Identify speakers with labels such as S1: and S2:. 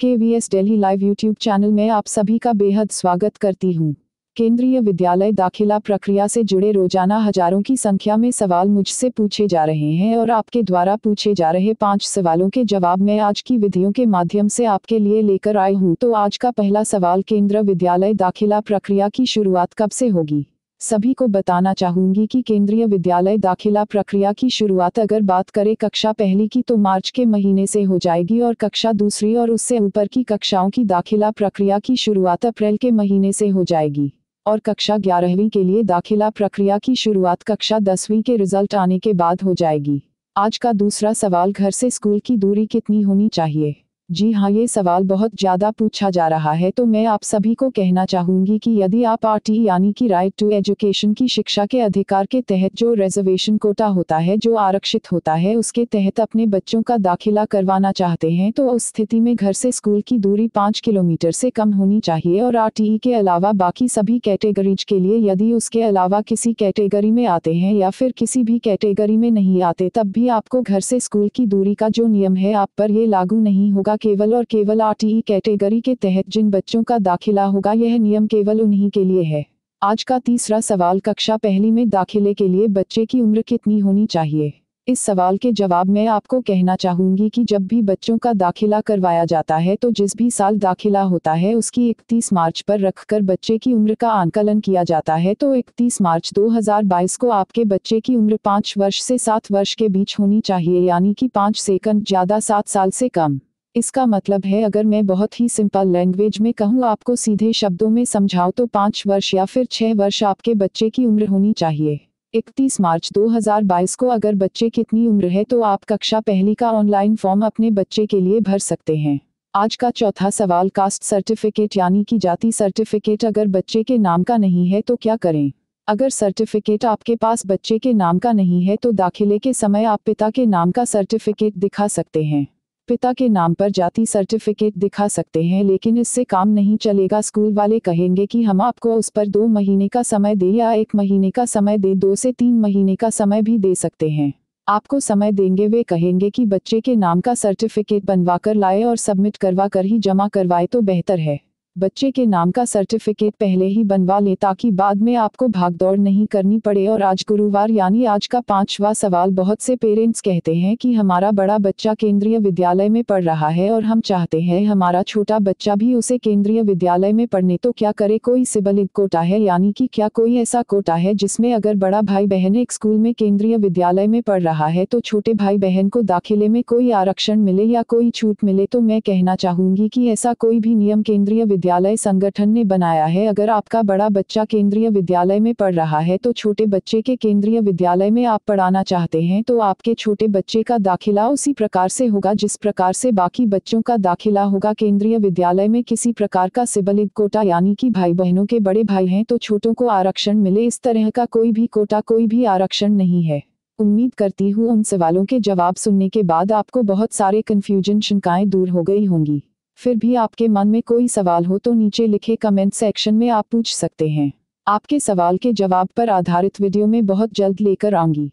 S1: के V S daily live YouTube channel में आप सभी का बेहद स्वागत करती हूँ केंद्रीय विद्यालय दाखिला प्रक्रिया से जुड़े रोजाना हजारों की संख्या में सवाल मुझसे पूछे जा रहे हैं और आपके द्वारा पूछे जा रहे पांच सवालों के जवाब मैं आज की विधियों के माध्यम से आपके लिए लेकर आई हूँ तो आज का पहला सवाल केंद्र विद्यालय दाखिला प्रक्रिया की शुरुआत कब से होगी सभी को बताना चाहूंगी कि केंद्रीय विद्यालय दाखिला प्रक्रिया की शुरुआत अगर बात करें कक्षा पहली की तो मार्च के महीने से हो जाएगी और कक्षा दूसरी और उससे ऊपर की कक्षाओं की दाखिला प्रक्रिया की शुरुआत अप्रैल के महीने से हो जाएगी और कक्षा ग्यारहवीं के लिए दाखिला प्रक्रिया की शुरुआत कक्षा दसवीं के रिजल्ट आने के बाद हो जाएगी आज का दूसरा सवाल घर से स्कूल की दूरी कितनी होनी चाहिए जी हाँ ये सवाल बहुत ज़्यादा पूछा जा रहा है तो मैं आप सभी को कहना चाहूंगी कि यदि आप आर टी यानी कि राइट टू एजुकेशन की शिक्षा के अधिकार के तहत जो रिजर्वेशन कोटा होता है जो आरक्षित होता है उसके तहत अपने बच्चों का दाखिला करवाना चाहते हैं तो उस स्थिति में घर से स्कूल की दूरी पाँच किलोमीटर से कम होनी चाहिए और आर के अलावा बाकी सभी कैटेगरीज के लिए यदि उसके अलावा किसी कैटेगरी में आते हैं या फिर किसी भी कैटेगरी में नहीं आते तब भी आपको घर से स्कूल की दूरी का जो नियम है आप पर ये लागू नहीं होगा का केवल और केवल आरटीई कैटेगरी के तहत जिन बच्चों का दाखिला होगा यह नियम केवल उन्हीं के लिए है आज का तीसरा सवाल कक्षा पहली में दाखिले के लिए बच्चे की उम्र कितनी होनी चाहिए इस सवाल के जवाब में आपको कहना चाहूंगी कि जब भी बच्चों का दाखिला करवाया जाता है तो जिस भी साल दाखिला होता है उसकी 31 मार्च पर रखकर बच्चे की उम्र का आंकलन किया जाता है तो 31 मार्च 2022 को आपके बच्चे की उम्र पाँच वर्ष से सात वर्ष के बीच होनी चाहिए यानी कि पाँच सेकंड ज़्यादा सात साल से कम इसका मतलब है अगर मैं बहुत ही सिंपल लैंग्वेज में कहूँ आपको सीधे शब्दों में समझाओ तो पाँच वर्ष या फिर छः वर्ष आपके बच्चे की उम्र होनी चाहिए इकतीस मार्च 2022 को अगर बच्चे कितनी उम्र है तो आप कक्षा पहली का ऑनलाइन फॉर्म अपने बच्चे के लिए भर सकते हैं आज का चौथा सवाल कास्ट सर्टिफिकेट यानी कि जाति सर्टिफिकेट अगर बच्चे के नाम का नहीं है तो क्या करें अगर सर्टिफिकेट आपके पास बच्चे के नाम का नहीं है तो दाखिले के समय आप पिता के नाम का सर्टिफिकेट दिखा सकते हैं पिता के नाम पर जाति सर्टिफिकेट दिखा सकते हैं लेकिन इससे काम नहीं चलेगा स्कूल वाले कहेंगे कि हम आपको उस पर दो महीने का समय दे या एक महीने का समय दे दो से तीन महीने का समय भी दे सकते हैं आपको समय देंगे वे कहेंगे कि बच्चे के नाम का सर्टिफिकेट बनवा कर लाए और सबमिट करवा कर ही जमा करवाए तो बेहतर है बच्चे के नाम का सर्टिफिकेट पहले ही बनवा ले ताकि बाद में आपको भागदौड़ नहीं करनी पड़े और आज गुरुवार यानी आज का पांचवा सवाल बहुत से पेरेंट्स कहते हैं कि हमारा बड़ा बच्चा केंद्रीय विद्यालय में पढ़ रहा है और हम चाहते हैं हमारा छोटा बच्चा भी उसे केंद्रीय विद्यालय में पढ़ने तो क्या करे कोई सिबल कोटा है यानी कि क्या कोई ऐसा कोटा है जिसमें अगर बड़ा भाई बहन एक स्कूल में केंद्रीय विद्यालय में पढ़ रहा है तो छोटे भाई बहन को दाखिले में कोई आरक्षण मिले या कोई छूट मिले तो मैं कहना चाहूंगी कि ऐसा कोई भी नियम केंद्रीय विद्यालय विद्यालय संगठन ने बनाया है अगर आपका बड़ा बच्चा केंद्रीय विद्यालय में पढ़ रहा है तो छोटे बच्चे के केंद्रीय विद्यालय में आप पढ़ाना चाहते हैं तो आपके छोटे बच्चे का दाखिला उसी प्रकार से होगा जिस प्रकार से बाकी बच्चों का दाखिला होगा केंद्रीय विद्यालय में किसी प्रकार का सिबलिक कोटा यानी कि भाई बहनों के बड़े भाई हैं तो छोटों को आरक्षण मिले इस तरह का कोई भी कोटा कोई भी आरक्षण नहीं है उम्मीद करती हूँ उन सवालों के जवाब सुनने के बाद आपको बहुत सारे कन्फ्यूजन शंकाएं दूर हो गई होंगी फिर भी आपके मन में कोई सवाल हो तो नीचे लिखे कमेंट सेक्शन में आप पूछ सकते हैं आपके सवाल के जवाब पर आधारित वीडियो में बहुत जल्द लेकर आऊंगी